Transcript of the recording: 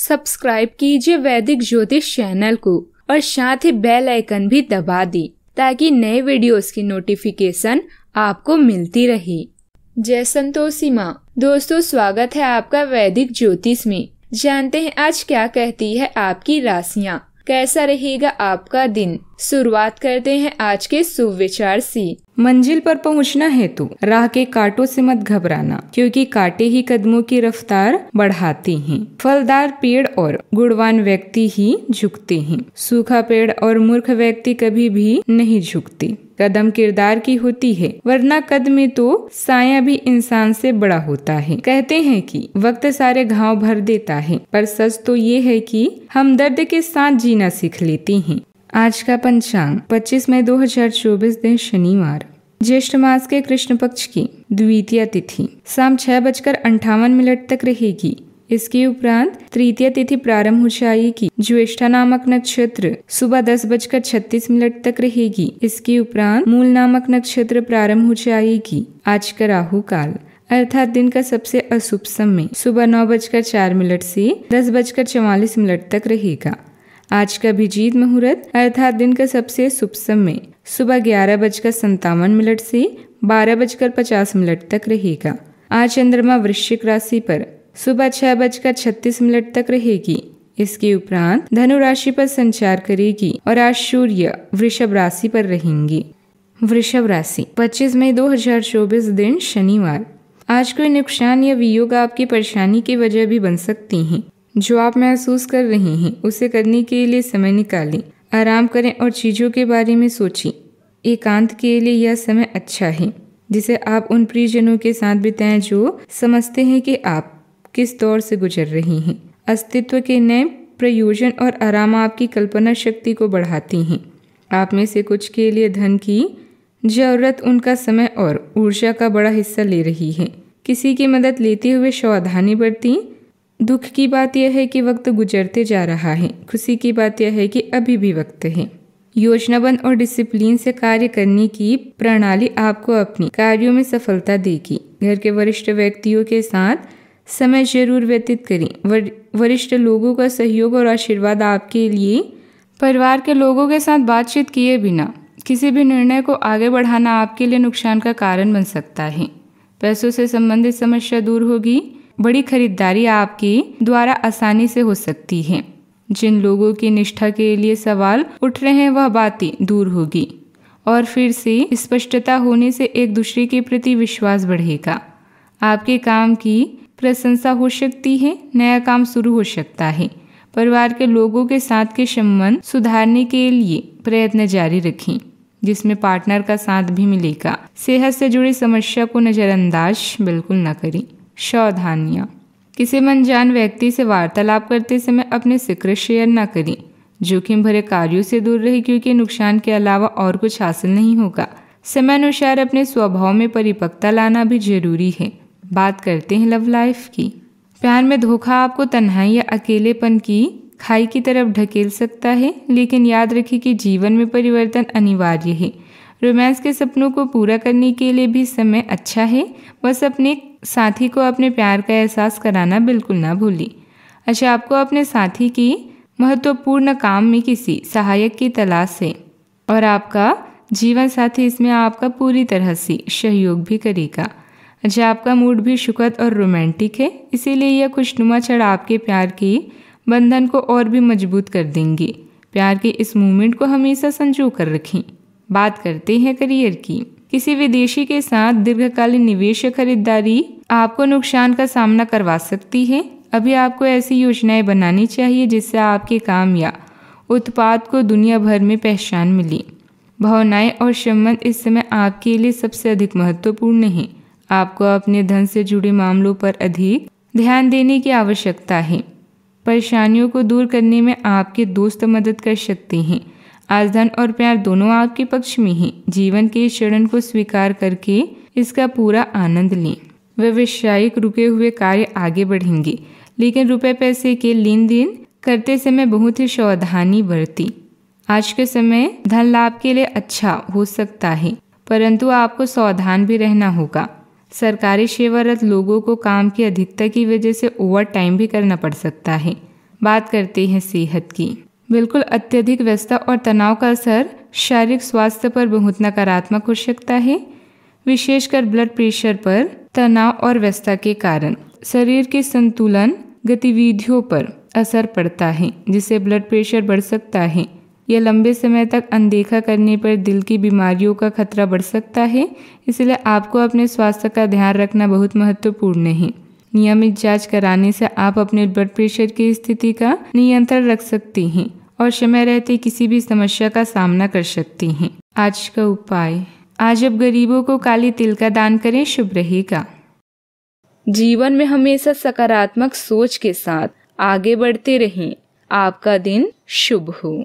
subscribe कीजिए वैदिक ज्योतिष चैनल को और साथ ही बेल आइकन भी दबा दी ताकि नए वीडियोस की नोटिफिकेशन आपको मिलती रहे जय संतोषी माँ दोस्तों स्वागत है आपका वैदिक ज्योतिष में जानते हैं आज क्या कहती है आपकी राशियाँ कैसा रहेगा आपका दिन शुरुआत करते हैं आज के सुविचार से मंजिल पर पहुंचना है तो राह के कांटों से मत घबराना क्योंकि कांटे ही कदमों की रफ्तार बढ़ाते हैं फलदार पेड़ और गुणवान व्यक्ति ही झुकते हैं सूखा पेड़ और मूर्ख व्यक्ति कभी भी नहीं झुकते कदम किरदार की होती है वरना कद में तो साया भी इंसान से बड़ा होता है कहते हैं कि वक्त सारे घाव भर देता है पर सच तो ये है कि हम दर्द के साथ जीना सीख लेते हैं आज का पंचांग 25 मई 2024 दिन शनिवार ज्येष्ठ मास के कृष्ण पक्ष की द्वितीय तिथि शाम छह बजकर अंठावन मिनट तक रहेगी इसके उपरांत तृतीय तिथि प्रारंभ हो जाएगी ज्येष्ठा नामक नक्षत्र सुबह दस बजकर छत्तीस मिनट तक रहेगी इसके उपरांत मूल नामक नक्षत्र प्रारंभ हो जाएगी आज का राहु काल अर्थात दिन का सबसे अशुभ समय सुबह नौ बजकर चार मिनट से दस बजकर चौवालीस मिनट तक रहेगा आज का अभिजीत मुहूर्त अर्थात दिन का सबसे शुभ समय सुबह ग्यारह बजकर संतावन मिनट से बारह बजकर पचास मिनट तक रहेगा आज चंद्रमा वृश्चिक राशि पर सुबह छह बजकर छत्तीस मिनट तक रहेगी इसके उपरांत धनु राशि पर संचार करेगी और आज सूर्य वृषभ राशि पर रहेंगे वृषभ राशि 25 मई 2024 दिन शनिवार आज कोई नुकसान या वियोग आपकी परेशानी की वजह भी बन सकती हैं जो आप महसूस कर रहे हैं उसे करने के लिए समय निकालें आराम करें और चीज़ों के बारे में सोचें एकांत के लिए यह समय अच्छा है जिसे आप उन प्रियजनों के साथ बिताएं जो समझते हैं कि आप किस दौर से गुजर रहे हैं अस्तित्व के नए प्रयोजन और आराम आपकी कल्पना शक्ति को बढ़ाती हैं आप में से कुछ के लिए धन की जरूरत उनका समय और ऊर्जा का बड़ा हिस्सा ले रही है किसी की मदद लेते हुए सावधानी बरती दुख की बात यह है कि वक्त गुजरते जा रहा है खुशी की बात यह है कि अभी भी वक्त है योजनाबंद और डिसिप्लिन से कार्य करने की प्रणाली आपको अपनी कार्यों में सफलता देगी घर के वरिष्ठ व्यक्तियों के साथ समय जरूर व्यतीत करें वरिष्ठ लोगों का सहयोग और आशीर्वाद आपके लिए परिवार के लोगों के साथ बातचीत किए बिना किसी भी निर्णय को आगे बढ़ाना आपके लिए नुकसान का कारण बन सकता है पैसों से संबंधित समस्या दूर होगी बड़ी खरीदारी आपके द्वारा आसानी से हो सकती है जिन लोगों की निष्ठा के लिए सवाल उठ रहे हैं वह बातें दूर होगी और फिर से स्पष्टता होने से एक दूसरे के प्रति विश्वास बढ़ेगा आपके काम की प्रशंसा हो सकती है नया काम शुरू हो सकता है परिवार के लोगों के साथ के संबंध सुधारने के लिए प्रयत्न जारी रखें जिसमें पार्टनर का साथ भी मिलेगा सेहत से जुड़ी समस्या को नज़रअंदाज बिल्कुल न करें सावधानियाँ किसी मनजान व्यक्ति से वार्तालाप करते समय अपने सीक्रेट शेयर न करें जोखिम भरे कार्यों से दूर रहें क्योंकि नुकसान के अलावा और कुछ हासिल नहीं होगा समयानुसार अपने स्वभाव में परिपक्वता लाना भी जरूरी है बात करते हैं लव लाइफ की प्यार में धोखा आपको तन्हाई या अकेलेपन की खाई की तरफ ढकेल सकता है लेकिन याद रखें कि जीवन में परिवर्तन अनिवार्य है रोमांस के सपनों को पूरा करने के लिए भी समय अच्छा है बस अपने साथी को अपने प्यार का एहसास कराना बिल्कुल ना भूली अच्छा आपको अपने साथी की महत्वपूर्ण काम में किसी सहायक की तलाश है और आपका जीवन साथी इसमें आपका पूरी तरह से सहयोग भी करेगा अच्छा आपका मूड भी सुखद और रोमांटिक है इसीलिए यह खुशनुमा क्षण आपके प्यार के बंधन को और भी मजबूत कर देंगे प्यार के इस मूवमेंट को हमेशा संजो कर रखें बात करते हैं करियर की किसी विदेशी के साथ दीर्घकालीन निवेश या खरीदारी आपको नुकसान का सामना करवा सकती है अभी आपको ऐसी योजनाएं बनानी चाहिए जिससे आपके काम या उत्पाद को दुनिया भर में पहचान मिली भावनाएं और संबंध इस समय आपके लिए सबसे अधिक महत्वपूर्ण है आपको अपने धन से जुड़े मामलों पर अधिक ध्यान देने की आवश्यकता है परेशानियों को दूर करने में आपके दोस्त मदद कर सकते हैं आज धन और प्यार दोनों आपके पक्ष में हैं जीवन के शरण को स्वीकार करके इसका पूरा आनंद लें व्यवसायिक रुके हुए कार्य आगे बढ़ेंगे लेकिन रुपए पैसे के लेन देन करते समय बहुत ही सावधानी बरती आज के समय धन लाभ के लिए अच्छा हो सकता है परंतु आपको सावधान भी रहना होगा सरकारी सेवारत लोगों को काम की अधिकता की वजह से ओवर टाइम भी करना पड़ सकता है बात करते हैं सेहत की बिल्कुल अत्यधिक व्यस्तता और तनाव का असर शारीरिक स्वास्थ्य पर बहुत नकारात्मक हो सकता है विशेषकर ब्लड प्रेशर पर तनाव और व्यस्तता के कारण शरीर के संतुलन गतिविधियों पर असर पड़ता है जिससे ब्लड प्रेशर बढ़ सकता है यह लंबे समय तक अनदेखा करने पर दिल की बीमारियों का खतरा बढ़ सकता है इसलिए आपको अपने स्वास्थ्य का ध्यान रखना बहुत महत्वपूर्ण है नियमित जांच कराने से आप अपने ब्लड प्रेशर की स्थिति का नियंत्रण रख सकती हैं और समय रहते किसी भी समस्या का सामना कर सकती हैं आज का उपाय आज अब गरीबों को काली तिल का दान करें शुभ रहेगा जीवन में हमेशा सकारात्मक सोच के साथ आगे बढ़ते रहें आपका दिन शुभ हो